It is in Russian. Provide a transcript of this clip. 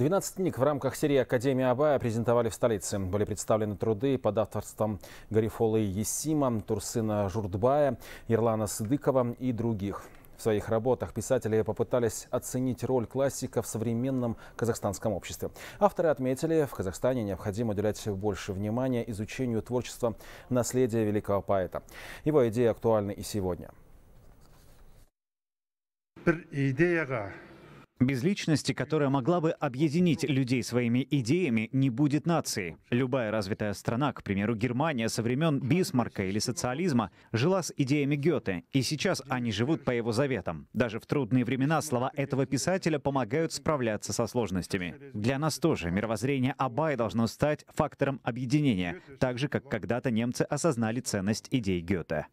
12 книг в рамках серии «Академия Абая» презентовали в столице. Были представлены труды под авторством Гарифолы Есима, Турсына Журдбая, Ирлана Сыдыкова и других. В своих работах писатели попытались оценить роль классика в современном казахстанском обществе. Авторы отметили, в Казахстане необходимо уделять больше внимания изучению творчества наследия великого поэта. Его идеи актуальны и сегодня. Идея без личности, которая могла бы объединить людей своими идеями, не будет нации. Любая развитая страна, к примеру, Германия со времен Бисмарка или социализма, жила с идеями Гёте, и сейчас они живут по его заветам. Даже в трудные времена слова этого писателя помогают справляться со сложностями. Для нас тоже мировоззрение Абай должно стать фактором объединения, так же, как когда-то немцы осознали ценность идей Гёте.